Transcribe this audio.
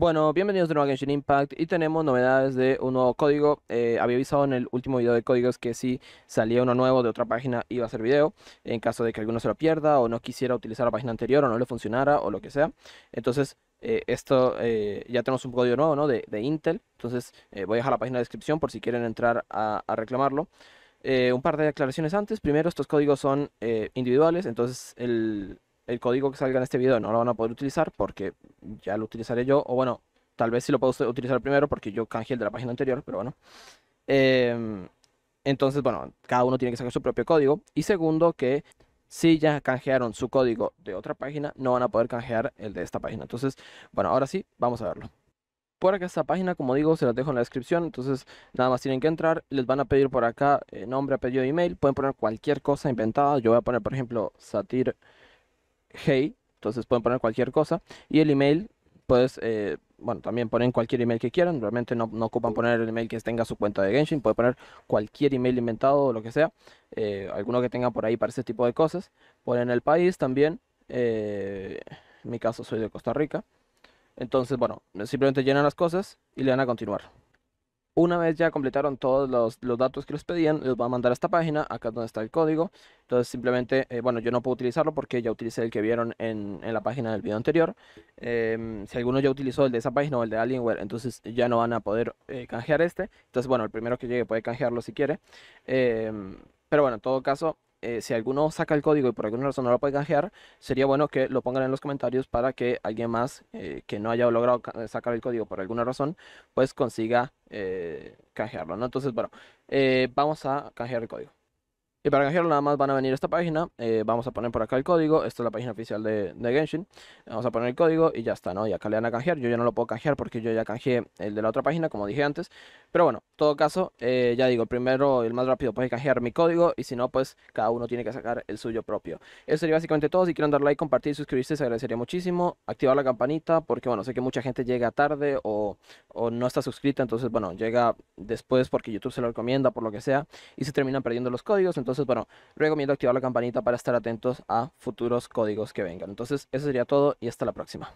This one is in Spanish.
Bueno, bienvenidos de nuevo a Genshin Impact y tenemos novedades de un nuevo código. Eh, había avisado en el último video de códigos que si salía uno nuevo de otra página iba a ser video, en caso de que alguno se lo pierda o no quisiera utilizar la página anterior o no le funcionara o lo que sea. Entonces, eh, esto eh, ya tenemos un código nuevo ¿no? de, Intel, entonces voy a dejar la página de descripción por si quieren entrar a, reclamarlo. un par de aclaraciones antes. Primero, estos códigos son individuales, entonces el código que salga en este video no lo van a poder utilizar porque ya lo utilizaré yo, o bueno, tal vez si lo puedo utilizar primero porque yo canjeé el de la página anterior, pero bueno. Em, entonces, bueno, cada uno tiene que sacar su propio código. Y segundo, que si ya canjearon su código de otra página, no van a poder canjear el de esta página. Entonces, bueno, ahora sí, vamos a verlo. Por acá esta página, como digo, se las dejo en la descripción. Entonces, nada más tienen que entrar. Les van a pedir por acá eh, nombre, apellido, email. Pueden poner cualquier cosa inventada. Yo voy a poner, por ejemplo, Satir Hey entonces pueden poner cualquier cosa. Y el email, pues, eh, bueno, también ponen cualquier email que quieran. Realmente no, ocupan poner el email que tenga su cuenta de Genshin. Pueden poner cualquier email inventado o lo que sea. Eh, alguno que tenga por ahí para ese tipo de cosas. Ponen el país también. Eh, en mi caso soy de Costa Rica. Entonces, bueno, simplemente llenan las cosas y le dan a continuar. Una vez ya completaron todos los, datos que les pedían, les va a mandar a esta página, acá donde está el código. Entonces simplemente, eh, bueno, yo no puedo utilizarlo porque ya utilicé el que vieron en, la página del video anterior. Em, si alguno ya utilizó el de esa página o el de Alienware, entonces ya no van a poder eh, canjear este. Entonces, bueno, el primero que llegue puede canjearlo si quiere. Em, pero bueno, en todo caso, eh, si alguno saca el código y por alguna razón no lo puede canjear, sería bueno que lo pongan en los comentarios para que alguien más eh, que no haya logrado eh, sacar el código por alguna razón, pues consiga canjearlo, Entonces, bueno, vamos a canjear el código. Y para canjearlo nada más van a venir a esta página, eh, vamos a poner por acá el código, esta es la página oficial de, Genshin, vamos a poner el código y ya está, ¿no? Y acá le van a canjear, yo ya no lo puedo canjear porque yo ya canjeé el de la otra página, como dije antes, pero bueno, en todo caso, eh, ya digo, el primero, el más rápido puede canjear mi código y si no, pues cada uno tiene que sacar el suyo propio. Eso sería básicamente todo, si quieren dar like, compartir, suscribirse, se agradecería muchísimo, activar la campanita porque bueno, sé que mucha gente llega tarde o, o no está suscrita, entonces bueno, llega después porque YouTube se lo recomienda, por lo que sea, y se terminan perdiendo los códigos, entonces, bueno, recomiendo activar la campanita para estar atentos a futuros códigos que vengan. Entonces, eso sería todo y hasta la próxima.